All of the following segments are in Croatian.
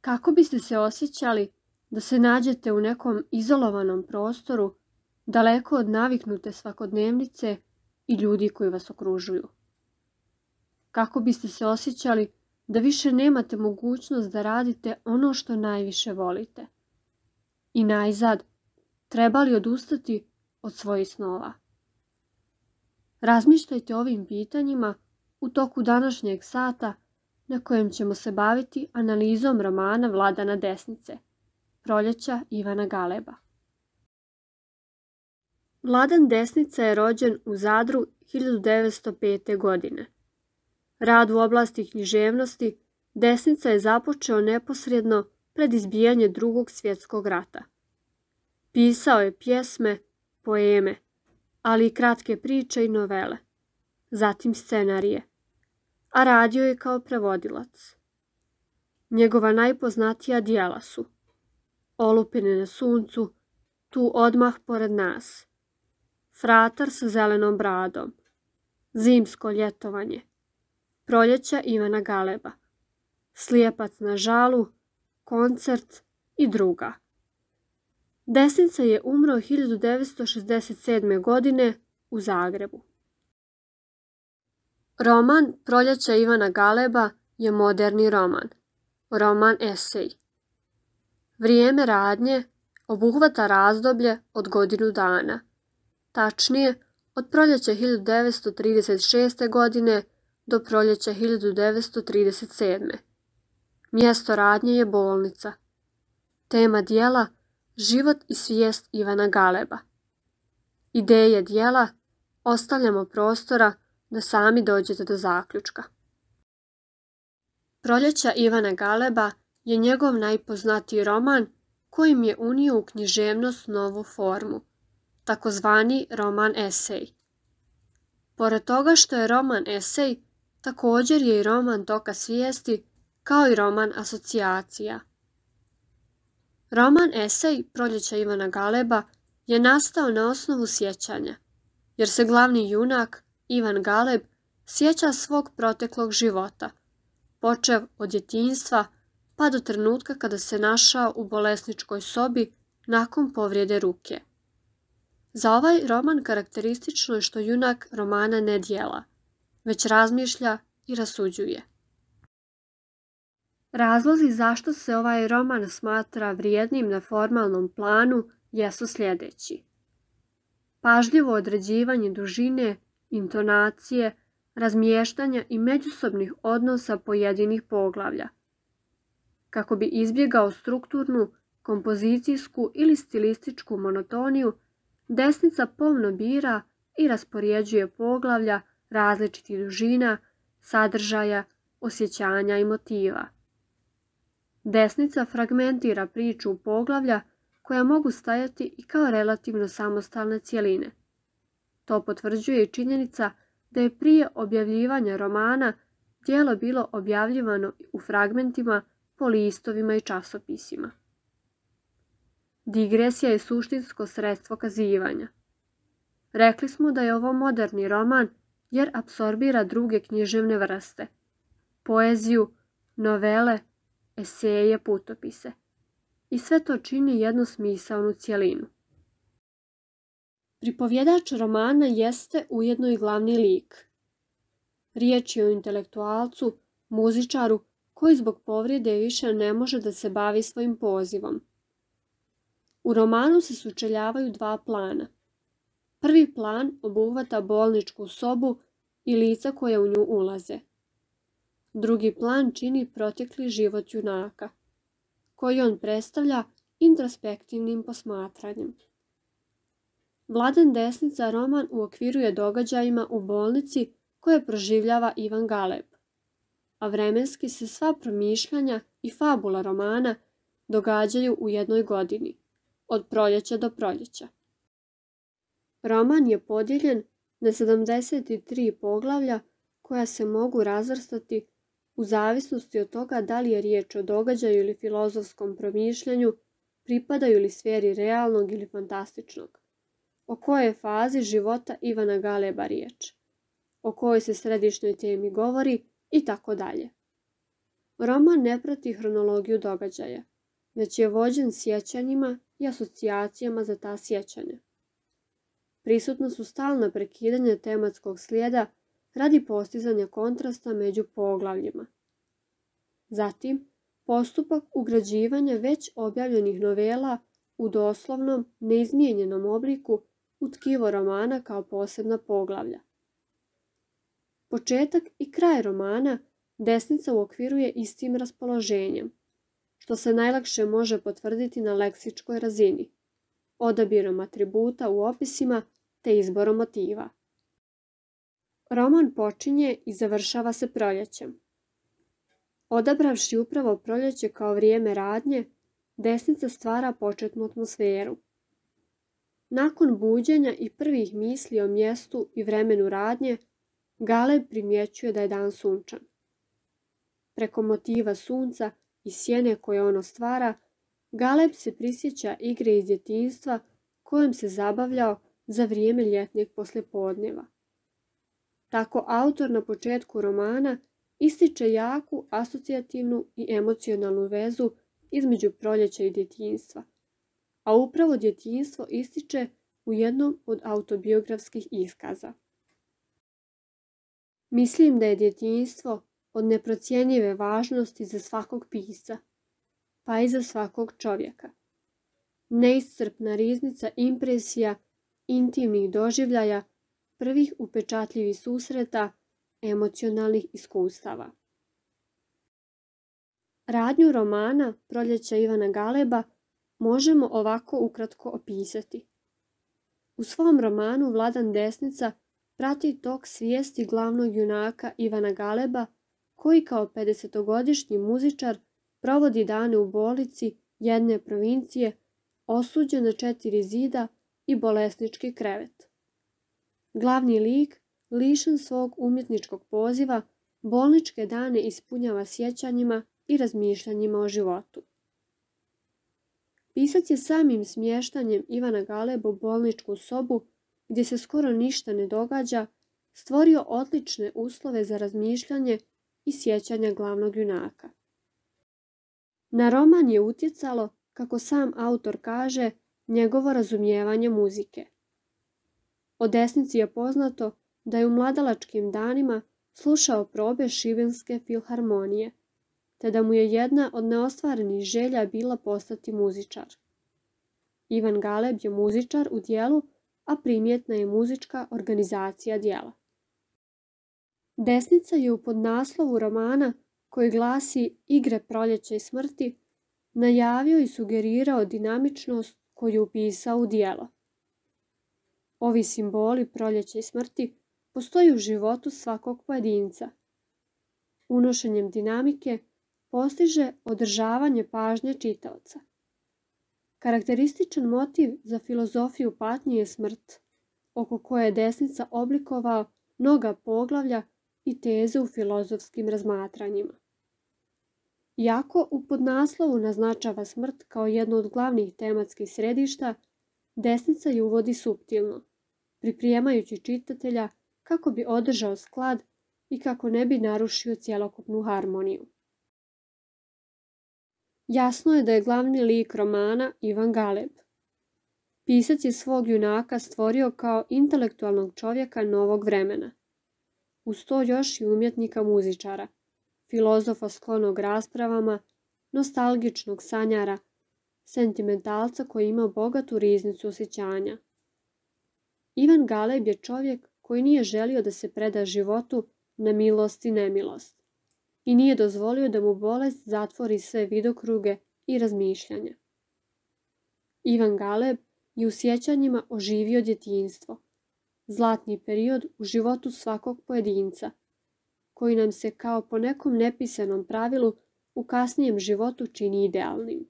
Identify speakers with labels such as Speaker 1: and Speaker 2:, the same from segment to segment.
Speaker 1: Kako biste se osjećali da se nađete u nekom izolovanom prostoru, daleko od naviknute svakodnevnice i ljudi koji vas okružuju? Kako biste se osjećali da više nemate mogućnost da radite ono što najviše volite? I najzad, trebali odustati od svojih snova? Razmišljajte o ovim pitanjima u toku današnjeg sata na kojem ćemo se baviti analizom romana Vladana Desnice, Proljeća Ivana Galeba. Vladan Desnica je rođen u Zadru 1905. godine. Rad u oblasti književnosti Desnica je započeo neposredno pred izbijanje drugog svjetskog rata. Pisao je pjesme, poeme, ali i kratke priče i novele, zatim scenarije a radio je kao prevodilac. Njegova najpoznatija dijela su Olupine na suncu, tu odmah pored nas, Fratar sa zelenom bradom, Zimsko ljetovanje, Proljeća Ivana Galeba, Slijepac na žalu, Koncert i druga. Desnica je umro 1967. godine u Zagrebu. Roman Proljeća Ivana Galeba je moderni roman, roman esej. Vrijeme radnje obuhvata razdoblje od godinu dana, tačnije od proljeća 1936. godine do proljeća 1937. Mjesto radnje je bolnica. Tema dijela Život i svijest Ivana Galeba. Ideje dijela Ostavljamo prostora da sami dođete do zaključka. Proljeća Ivana Galeba je njegov najpoznatiji roman kojim je unio u književnost novu formu, takozvani roman esej. Pored toga što je roman esej, također je i roman toka svijesti kao i roman asocijacija. Roman esej Proljeća Ivana Galeba je nastao na osnovu sjećanja, jer se glavni junak Ivan Galeb sjeća svog proteklog života, počev od djetinjstva pa do trenutka kada se našao u bolesničkoj sobi nakon povrijede ruke. Za ovaj roman karakteristično je što junak romana ne dijela, već razmišlja i rasuđuje. Razlozi zašto se ovaj roman smatra vrijednim na formalnom planu jesu sljedeći. Pažljivo određivanje dužine intonacije, razmještanja i međusobnih odnosa pojedinih poglavlja, kako bi izbjegao strukturnu, kompozicijsku ili stilističku monotoniju, desnica pomno bira i raspoređuje poglavlja različitih dužina, sadržaja, osjećanja i motiva. Desnica fragmentira priču u poglavlja koja mogu stajati i kao relativno samostalne cjeline, to potvrđuje i činjenica da je prije objavljivanja romana djelo bilo objavljivano u fragmentima po listovima i časopisima. Digresija je suštinsko sredstvo kazivanja. Rekli smo da je ovo moderni roman jer apsorbira druge književne vrste, poeziju, novele, eseje, putopise. I sve to čini jednu smisaonu cjelinu. Pripovjedač romana jeste ujedno i glavni lik. Riječ je o intelektualcu, muzičaru, koji zbog povrijede više ne može da se bavi svojim pozivom. U romanu se sučeljavaju dva plana. Prvi plan obuhvata bolničku sobu i lica koje u nju ulaze. Drugi plan čini protekli život junaka, koji on predstavlja introspektivnim posmatranjem. Vladan Desnica roman u je događajima u bolnici koje proživljava Ivan Galeb, a vremenski se sva promišljanja i fabula romana događaju u jednoj godini, od proljeća do proljeća. Roman je podijeljen na 73 poglavlja koja se mogu razvrstati u zavisnosti od toga da li je riječ o događaju ili filozofskom promišljanju, pripadaju li sferi realnog ili fantastičnog. O kojoj je fazi života Ivana Galeba riječ? O kojoj se središnjoj temi govori i tako dalje. Roman ne prati hronologiju događaja, već je vođen sjećanjima i asocijacijama za ta sjećanja. Prisutna su stalna prekidanja tematskog slijeda radi postizanja kontrasta među poglavljima. Zatim, postupak ugrađivanja već objavljenih novela u doslovnom, neizmijenjenom obliku u tkivo romana kao posebna poglavlja. Početak i kraj romana desnica uokviruje istim raspoloženjem, što se najlakše može potvrditi na leksičkoj razini, odabirom atributa u opisima te izborom motiva. Roman počinje i završava se proljećem. Odabravši upravo proljeće kao vrijeme radnje, desnica stvara početnu atmosferu, nakon buđenja i prvih misli o mjestu i vremenu radnje, Galeb primjećuje da je dan sunčan. Preko motiva sunca i sjene koje ono stvara, Galeb se prisjeća igre iz djetinstva kojom se zabavljao za vrijeme ljetnjeg poslijepodneva. Tako autor na početku romana ističe jaku asocijativnu i emocionalnu vezu između proljeća i djetinstva a upravo djetinjstvo ističe u jednom od autobiografskih iskaza. Mislim da je djetinjstvo od neprocjenjive važnosti za svakog pisa, pa i za svakog čovjeka. Neiscrpna riznica impresija, intimnih doživljaja, prvih upečatljivih susreta, emocionalnih iskustava. Radnju romana Proljeća Ivana Galeba možemo ovako ukratko opisati. U svom romanu Vladan Desnica prati tok svijesti glavnog junaka Ivana Galeba, koji kao 50-godišnji muzičar provodi dane u bolici jedne provincije, osuđen na četiri zida i bolesnički krevet. Glavni lik, lišen svog umjetničkog poziva, bolničke dane ispunjava sjećanjima i razmišljanjima o životu. Pisac je samim smještanjem Ivana Galeba u bolničku sobu, gdje se skoro ništa ne događa, stvorio odlične uslove za razmišljanje i sjećanja glavnog junaka. Na roman je utjecalo, kako sam autor kaže, njegovo razumijevanje muzike. O desnici je poznato da je u mladalačkim danima slušao probe šivenske filharmonije te da mu je jedna od neostvarenih želja bila postati muzičar. Ivan Galeb je muzičar u dijelu, a primjetna je muzička organizacija dijela. Desnica je u podnaslovu romana koji glasi Igre proljeća i smrti najavio i sugerirao dinamičnost koju upisao u dijelo. Ovi simboli proljeća i smrti postoji u životu svakog pojedinca. Unošenjem dinamike postiže održavanje pažnje čitaoca. Karakterističan motiv za filozofiju patnje je smrt, oko koje je desnica oblikovao mnoga poglavlja i teze u filozofskim razmatranjima. Iako u podnaslovu naznačava smrt kao jednu od glavnih tematskih središta, desnica ju uvodi suptilno, priprijemajući čitatelja kako bi održao sklad i kako ne bi narušio cjelokupnu harmoniju jasno je da je glavni lik romana Ivan Galeb. Pisac je svog junaka stvorio kao intelektualnog čovjeka novog vremena. Uz to još i umjetnika muzičara, filozofa sklonog raspravama, nostalgičnog sanjara, sentimentalca koji ima bogatu riznicu osjećanja. Ivan Galeb je čovjek koji nije želio da se preda životu na milost i nemilost i nije dozvolio da mu bolest zatvori sve vidokruge i razmišljanja. Ivan Galeb je u sjećanjima oživio djetinstvo, zlatni period u životu svakog pojedinca, koji nam se kao po nekom nepisanom pravilu u kasnijem životu čini idealnim.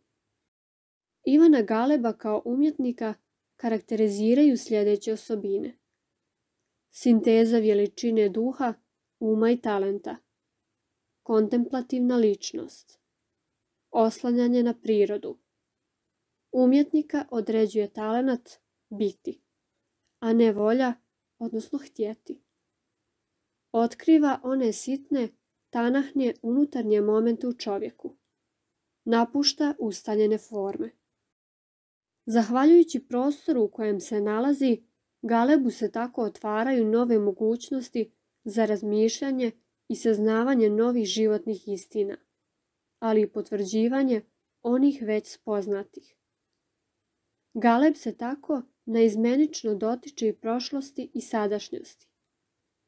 Speaker 1: Ivana Galeba kao umjetnika karakteriziraju sljedeće osobine. Sinteza veličine duha, uma i talenta – kontemplativna ličnost, oslanjanje na prirodu. Umjetnika određuje talenat biti, a ne volja, odnosno htjeti. Otkriva one sitne, tanahnje unutarnje momente u čovjeku. Napušta ustaljene forme. Zahvaljujući prostoru u kojem se nalazi, Galebu se tako otvaraju nove mogućnosti za razmišljanje i saznavanje novih životnih istina, ali i potvrđivanje onih već spoznatih. Galeb se tako naizmenično dotiče i prošlosti i sadašnjosti,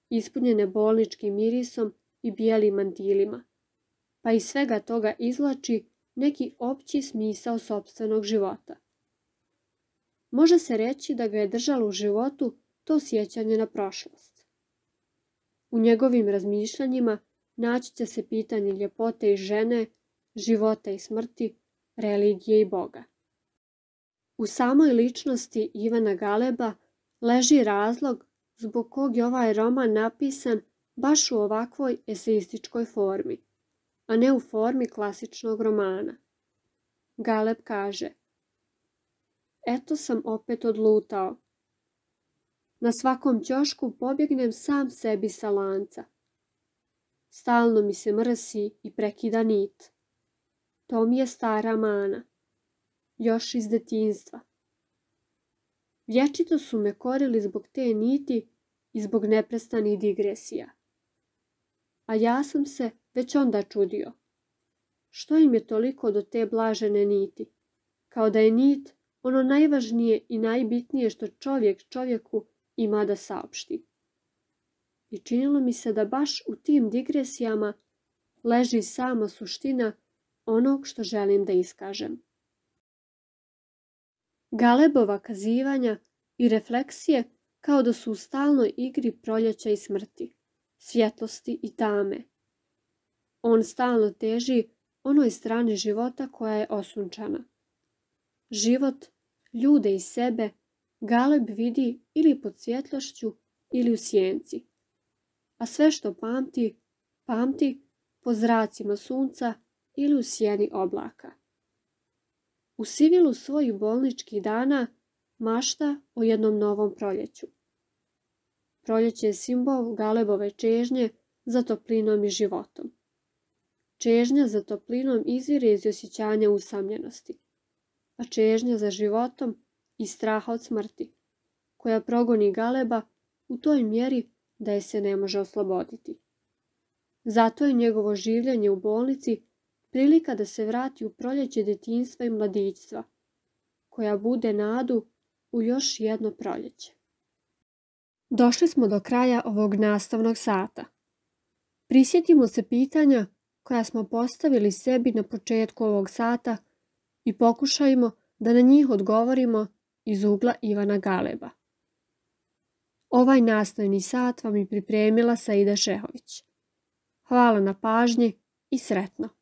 Speaker 1: ispunjene bolničkim mirisom i bijelim mantilima, pa iz svega toga izlači neki opći smisao sobstvenog života. Može se reći da ga je držalo u životu to sjećanje na prošlost. U njegovim razmišljanjima naći će se pitanje ljepote i žene, života i smrti, religije i Boga. U samoj ličnosti Ivana Galeba leži razlog zbog kog je ovaj roman napisan baš u ovakvoj eseističkoj formi, a ne u formi klasičnog romana. Galeb kaže Eto sam opet odlutao, na svakom ćošku pobjegnem sam sebi sa lanca. Stalno mi se mrsi i prekida nit. To mi je stara mana. Još iz detinstva. Vječito su me korili zbog te niti i zbog neprestanih digresija. A ja sam se već onda čudio. Što im je toliko do te blažene niti? Kao da je nit ono najvažnije i najbitnije što čovjek čovjeku ima da saopšti. I činilo mi se da baš u tim digresijama leži sama suština onog što želim da iskažem. Galebova kazivanja i refleksije kao da su u stalnoj igri proljeća i smrti, svjetlosti i tame. On stalno teži onoj strani života koja je osunčana. Život, ljude i sebe Galeb vidi ili pod svjetlošću ili u sjenci, a sve što pamti, pamti po zracima sunca ili u sjeni oblaka. U sivilu svojih bolničkih dana mašta o jednom novom proljeću. Proljeće je simbol Galebove čežnje za toplinom i životom. Čežnja za toplinom izvire iz osjećanja usamljenosti, a čežnja za životom i straha od smrti, koja progoni Galeba u toj mjeri da je se ne može osloboditi. Zato je njegovo življenje u bolnici prilika da se vrati u proljeće detinstva i mladićstva, koja bude nadu u još jedno proljeće. Došli smo do kraja ovog nastavnog sata. Prisjetimo se pitanja koja smo postavili sebi na početku ovog sata i pokušajmo da na njih odgovorimo iz ugla Ivana Galeba. Ovaj nastojni sat vam je pripremila Saida Šehović. Hvala na pažnji i sretno!